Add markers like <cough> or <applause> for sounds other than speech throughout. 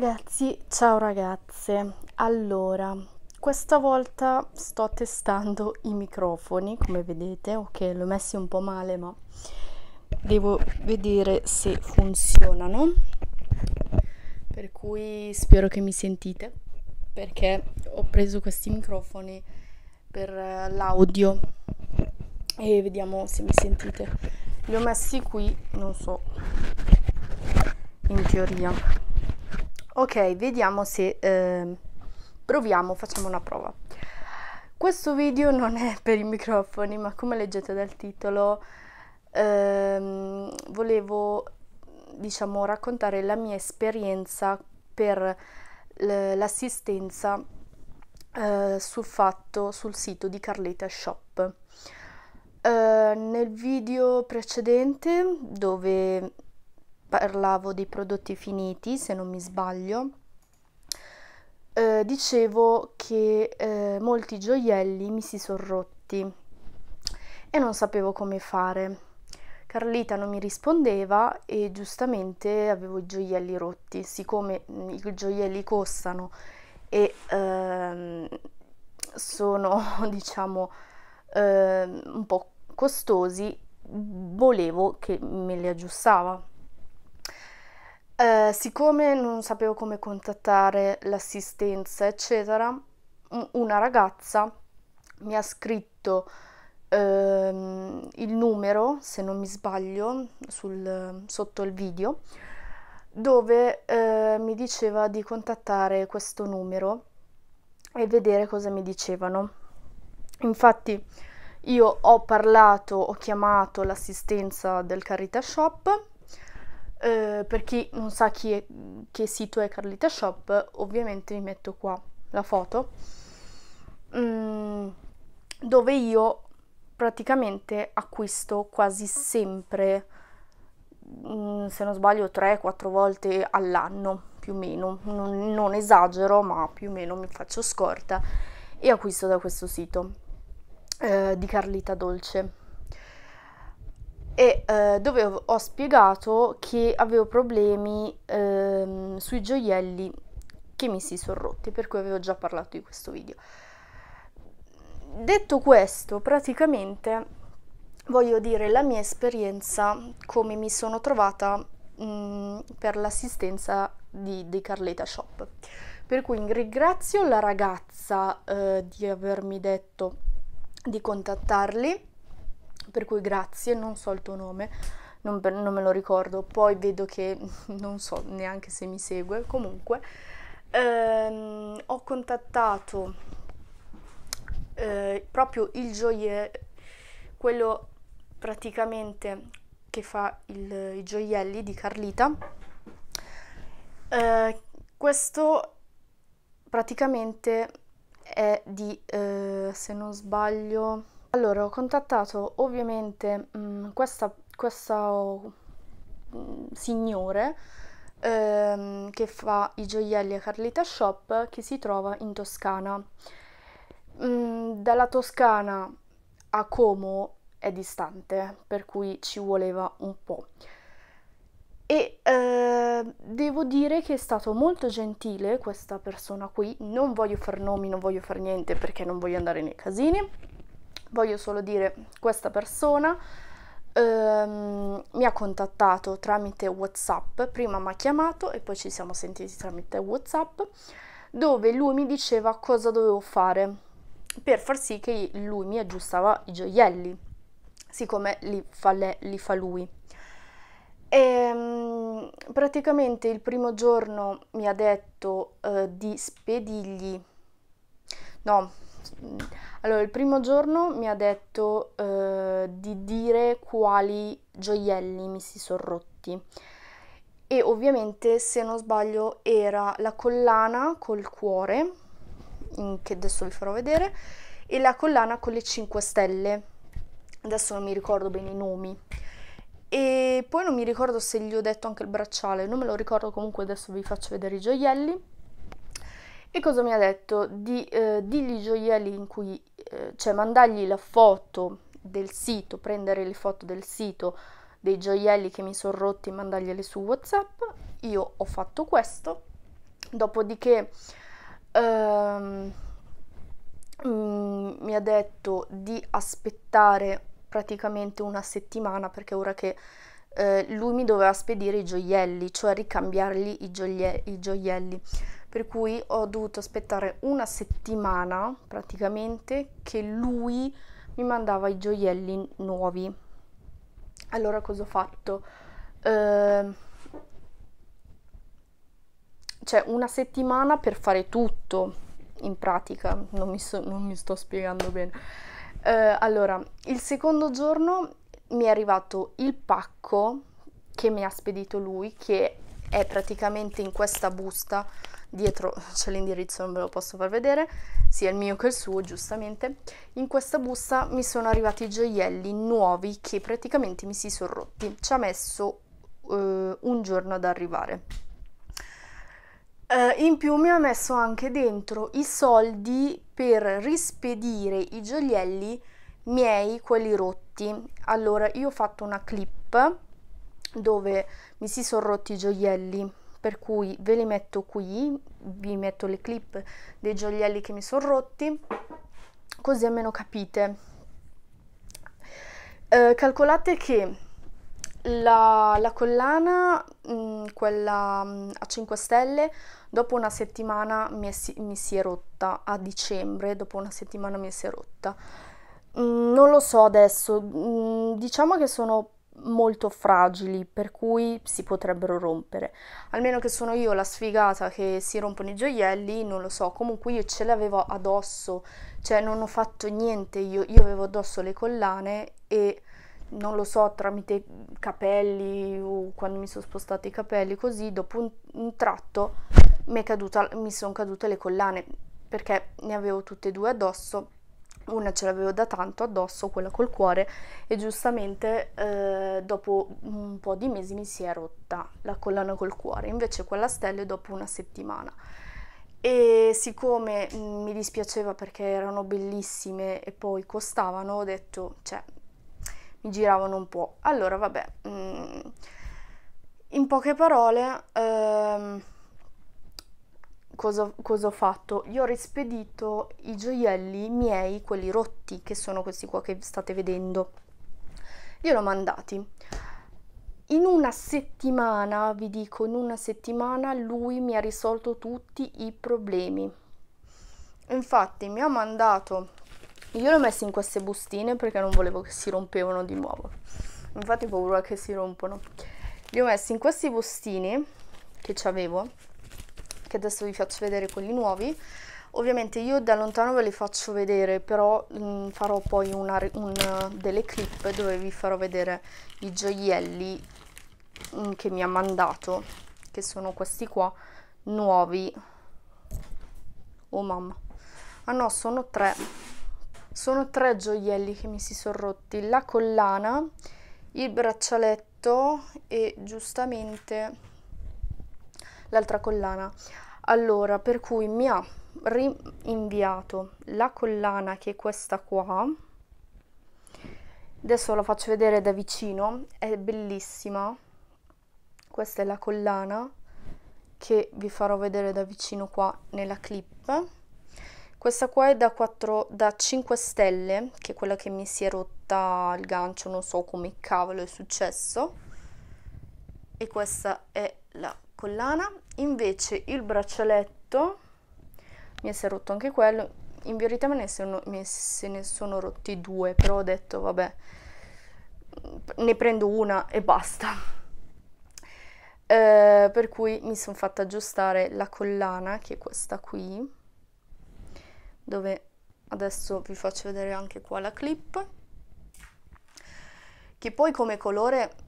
ragazzi, ciao ragazze. Allora, questa volta sto testando i microfoni, come vedete, ok, l'ho messi un po' male, ma devo vedere se funzionano. Per cui spero che mi sentite, perché ho preso questi microfoni per eh, l'audio e vediamo se mi sentite. Li ho messi qui, non so, in teoria ok vediamo se eh, proviamo facciamo una prova questo video non è per i microfoni ma come leggete dal titolo ehm, volevo diciamo raccontare la mia esperienza per l'assistenza eh, sul fatto sul sito di Carletta Shop eh, nel video precedente dove parlavo dei prodotti finiti, se non mi sbaglio, eh, dicevo che eh, molti gioielli mi si sono rotti e non sapevo come fare. Carlita non mi rispondeva e giustamente avevo i gioielli rotti, siccome mm, i gioielli costano e ehm, sono <laughs> diciamo ehm, un po' costosi, volevo che me li aggiustava. Eh, siccome non sapevo come contattare l'assistenza, eccetera, una ragazza mi ha scritto ehm, il numero, se non mi sbaglio, sul, sotto il video, dove eh, mi diceva di contattare questo numero e vedere cosa mi dicevano. Infatti io ho parlato, ho chiamato l'assistenza del Carita Shop eh, per chi non sa chi è, che sito è Carlita Shop, ovviamente vi metto qua la foto, um, dove io praticamente acquisto quasi sempre, um, se non sbaglio, 3-4 volte all'anno, più o meno. Non, non esagero, ma più o meno mi faccio scorta e acquisto da questo sito uh, di Carlita Dolce e eh, dove ho spiegato che avevo problemi eh, sui gioielli che mi si sono rotti, per cui avevo già parlato di questo video. Detto questo, praticamente voglio dire la mia esperienza, come mi sono trovata mh, mm, per l'assistenza di, di, Carleta Shop. Per cui ringrazio la ragazza eh, di avermi detto di contattarli per cui grazie, non so il tuo nome, non, non me lo ricordo, poi vedo che <laughs> non so neanche se mi segue, comunque ehm, ho contattato eh, proprio il gioiello, quello praticamente che fa il, i gioielli di Carlita, eh, questo praticamente è di, eh, se non sbaglio, allora, ho contattato ovviamente mh, mm, questa, questa mh, mm, signore ehm, che fa i gioielli a Carlita Shop che si trova in Toscana. Mh, mm, dalla Toscana a Como è distante, per cui ci voleva un po'. E eh, devo dire che è stato molto gentile questa persona qui, non voglio far nomi, non voglio far niente perché non voglio andare nei casini voglio solo dire questa persona ehm, mi ha contattato tramite whatsapp prima mi ha chiamato e poi ci siamo sentiti tramite whatsapp dove lui mi diceva cosa dovevo fare per far sì che lui mi aggiustava i gioielli siccome li fa, le, li fa lui e, ehm, praticamente il primo giorno mi ha detto eh, di spedirgli no Mm. Allora, il primo giorno mi ha detto eh, di dire quali gioielli mi si sono rotti. E ovviamente, se non sbaglio, era la collana col cuore, che adesso vi farò vedere, e la collana con le 5 stelle. Adesso non mi ricordo bene i nomi. E poi non mi ricordo se gli ho detto anche il bracciale, non me lo ricordo comunque, adesso vi faccio vedere i gioielli. E cosa mi ha detto? Di, eh, i gioielli in cui, eh, cioè mandargli la foto del sito, prendere le foto del sito dei gioielli che mi sono rotti e mandargliele su WhatsApp. Io ho fatto questo. Dopodiché ehm, mm, mi ha detto di aspettare praticamente una settimana perché ora che eh, lui mi doveva spedire i gioielli, cioè ricambiargli i, gioie- i gioielli per cui ho dovuto aspettare una settimana praticamente che lui mi mandava i gioielli nuovi. Allora cosa ho fatto? Ehm, cioè una settimana per fare tutto, in pratica, non mi, so, non mi sto spiegando bene. Eh, allora, il secondo giorno mi è arrivato il pacco che mi ha spedito lui, che è praticamente in questa busta dietro c'è l'indirizzo, non ve lo posso far vedere, sia il mio che il suo giustamente, in questa busta mi sono arrivati i gioielli nuovi che praticamente mi si sono rotti, ci ha messo eh, un giorno ad arrivare. Eh, in più mi ha messo anche dentro i soldi per rispedire i gioielli miei, quelli rotti. Allora io ho fatto una clip dove mi si sono rotti i gioielli per cui ve li metto qui, vi metto le clip dei gioielli che mi sono rotti, così almeno capite. Eh, calcolate che la, la collana, mh, mm, quella mm, a 5 stelle, dopo una settimana mi, è, mi, si è rotta, a dicembre dopo una settimana mi si è rotta. Mh, mm, non lo so adesso, diciamo che sono molto fragili per cui si potrebbero rompere. Almeno che sono io la sfigata che si rompono i gioielli, non lo so, comunque io ce l'avevo addosso, cioè non ho fatto niente, io, io avevo addosso le collane e non lo so, tramite capelli o quando mi sono spostati i capelli così, dopo un, un tratto mi, mi sono cadute le collane perché ne avevo tutte e due addosso una ce l'avevo da tanto addosso, quella col cuore, e giustamente eh, dopo un po' di mesi mi si è rotta la collana col cuore, invece quella stella è dopo una settimana. E siccome mm, mi dispiaceva perché erano bellissime e poi costavano, ho detto, cioè, mi giravano un po'. Allora, vabbè, mh, mm, in poche parole... Ehm, cosa, cosa ho fatto? Io ho rispedito i gioielli miei, quelli rotti, che sono questi qua che state vedendo. Li ho mandati. In una settimana, vi dico, in una settimana lui mi ha risolto tutti i problemi. Infatti mi ha mandato, io l'ho messo in queste bustine perché non volevo che si rompevano di nuovo. Infatti ho paura che si rompono. Li ho messi in questi bustini che avevo che adesso vi faccio vedere quelli nuovi ovviamente io da lontano ve li faccio vedere però mh, mm, farò poi una, un, delle clip dove vi farò vedere i gioielli mh, mm, che mi ha mandato che sono questi qua nuovi oh mamma ah no sono tre sono tre gioielli che mi si sono rotti la collana il braccialetto e giustamente l'altra collana allora per cui mi ha rinviato la collana che è questa qua adesso la faccio vedere da vicino è bellissima questa è la collana che vi farò vedere da vicino qua nella clip questa qua è da, 4, da 5 stelle che è quella che mi si è rotta il gancio non so come cavolo è successo e questa è la collana invece il braccialetto mi si è rotto anche quello in verità me ne, sono, me se ne sono rotti due però ho detto vabbè ne prendo una e basta <laughs> eh, per cui mi sono fatta aggiustare la collana che è questa qui dove adesso vi faccio vedere anche qua la clip che poi come colore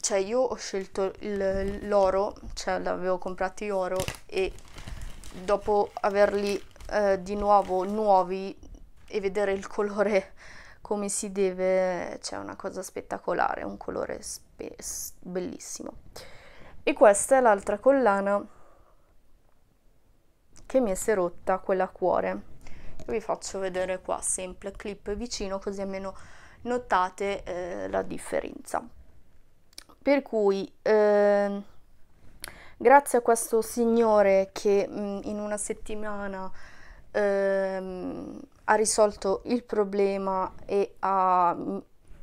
cioè io ho scelto l'oro, cioè l'avevo comprato io oro e dopo averli eh, di nuovo nuovi e vedere il colore <laughs> come si deve, cioè una cosa spettacolare, un colore spe bellissimo. E questa è l'altra collana che mi si è rotta, quella a cuore. vi faccio vedere qua, sempre clip vicino, così almeno notate eh, la differenza. Per cui, eh, grazie a questo signore che mh, mm, in una settimana eh, ha risolto il problema e ha, mm,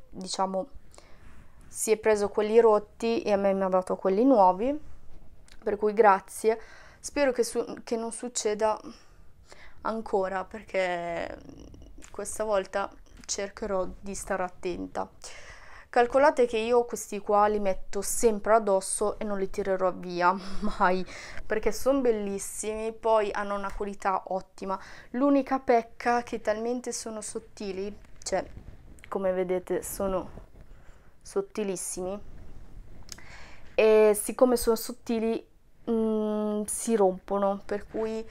diciamo, si è preso quelli rotti e a me mi ha dato quelli nuovi, per cui grazie. Spero che, su- che non succeda ancora perché questa volta cercherò di stare attenta. Calcolate che io questi qua li metto sempre addosso e non li tirerò via <laughs> mai perché sono bellissimi, poi hanno una qualità ottima. L'unica pecca che talmente sono sottili, cioè come vedete sono sottilissimi e siccome sono sottili mh, mm, si rompono, per cui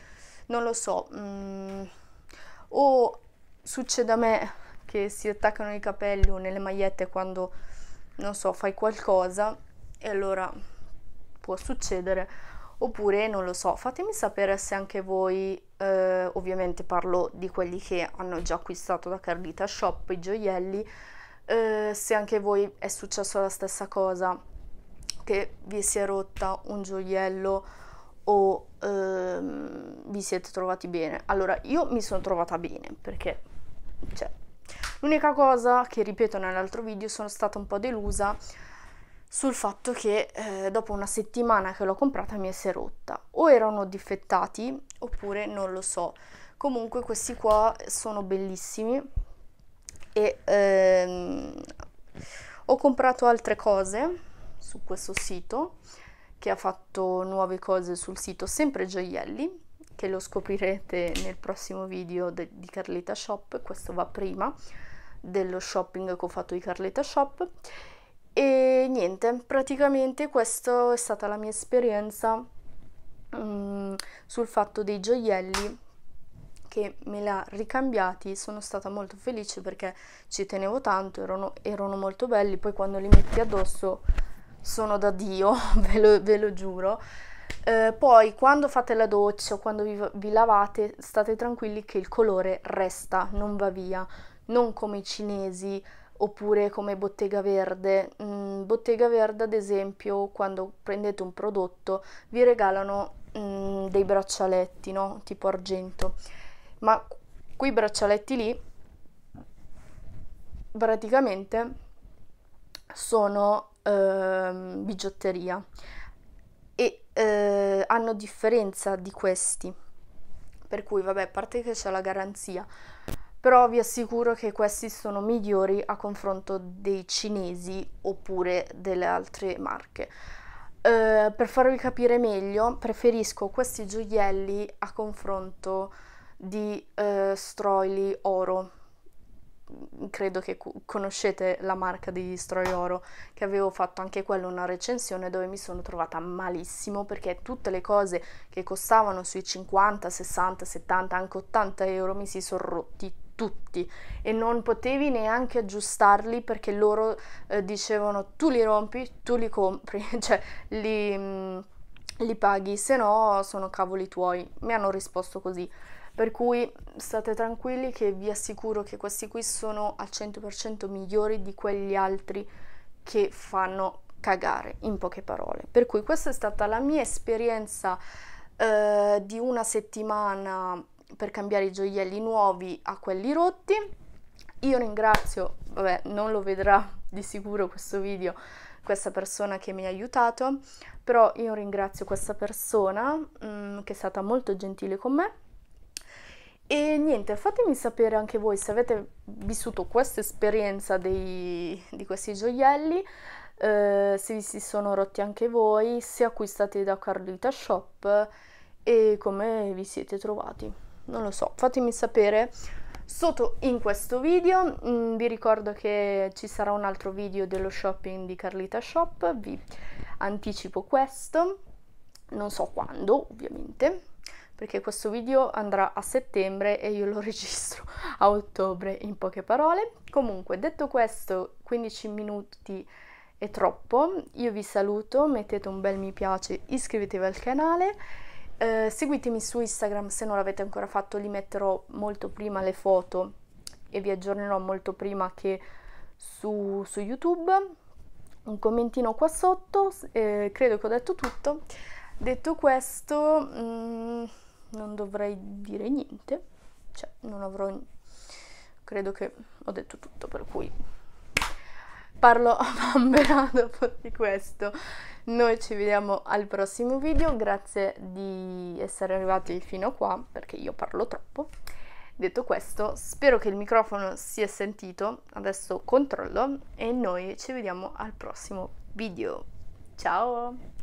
non lo so, mh, mm, o succede a me che si attaccano i capelli o nelle magliette quando, non so, fai qualcosa e allora può succedere. Oppure non lo so, fatemi sapere se anche voi, eh, ovviamente parlo di quelli che hanno già acquistato da Cardita Shop i gioielli, eh, se anche voi è successo la stessa cosa, che vi si è rotta un gioiello o ehm, vi siete trovati bene. Allora, io mi sono trovata bene perché, cioè, L'unica cosa che ripeto nell'altro video sono stata un po' delusa sul fatto che eh, dopo una settimana che l'ho comprata mi si è rotta. O erano difettati oppure non lo so. Comunque questi qua sono bellissimi e ehm, ho comprato altre cose su questo sito che ha fatto nuove cose sul sito, sempre gioielli che lo scoprirete nel prossimo video de, di Carletta Shop, questo va prima dello shopping che ho fatto di Carletta Shop e niente, praticamente questa è stata la mia esperienza um, sul fatto dei gioielli che me l'ha ricambiati, sono stata molto felice perché ci tenevo tanto, erano, erano molto belli, poi quando li metti addosso sono da Dio, <laughs> ve lo, ve lo giuro. Eh, poi quando fate la doccia o quando vi, vi lavate state tranquilli che il colore resta, non va via, non come i cinesi oppure come Bottega Verde. Mm, Bottega Verde, ad esempio, quando prendete un prodotto vi regalano mm, dei braccialetti, no? Tipo argento. Ma quei braccialetti lì praticamente sono eh, bigiotteria e eh, hanno differenza di questi. Per cui, vabbè, a parte che c'è la garanzia, però vi assicuro che questi sono migliori a confronto dei cinesi oppure delle altre marche. Uh, per farvi capire meglio, preferisco questi gioielli a confronto di uh, stroili oro credo che conoscete la marca di Stroioro, che avevo fatto anche quello una recensione dove mi sono trovata malissimo perché tutte le cose che costavano sui 50, 60, 70, anche 80 euro mi si sono rotti tutti e non potevi neanche aggiustarli perché loro eh, dicevano tu li rompi, tu li compri, <laughs> cioè li, mh, mm, li paghi, se no sono cavoli tuoi. Mi hanno risposto così per cui state tranquilli che vi assicuro che questi qui sono al 100% migliori di quegli altri che fanno cagare, in poche parole. Per cui questa è stata la mia esperienza eh, di una settimana per cambiare i gioielli nuovi a quelli rotti. Io ringrazio, vabbè, non lo vedrà di sicuro questo video, questa persona che mi ha aiutato, però io ringrazio questa persona mh, mm, che è stata molto gentile con me e niente, fatemi sapere anche voi se avete vissuto questa esperienza dei, di questi gioielli, eh, se vi si sono rotti anche voi, se acquistate da Carlita Shop e come vi siete trovati. Non lo so, fatemi sapere sotto in questo video. Mm, vi ricordo che ci sarà un altro video dello shopping di Carlita Shop, vi anticipo questo, non so quando ovviamente perché questo video andrà a settembre e io lo <laughs> registro a ottobre in poche parole. Comunque, detto questo, 15 minuti è troppo, io vi saluto, mettete un bel mi piace, iscrivetevi al canale. Eh, seguitemi su Instagram se non l'avete ancora fatto, li metterò molto prima le foto e vi aggiornerò molto prima che su, su YouTube. Un commentino qua sotto, eh, credo che ho detto tutto. Detto questo... Mm, non dovrei dire niente, cioè non avrò, credo che ho detto tutto per cui parlo a bambera <laughs> dopo di questo. Noi ci vediamo al prossimo video, grazie di essere arrivati fino a qua perché io parlo troppo. Detto questo, spero che il microfono si è sentito, adesso controllo e noi ci vediamo al prossimo video. Ciao!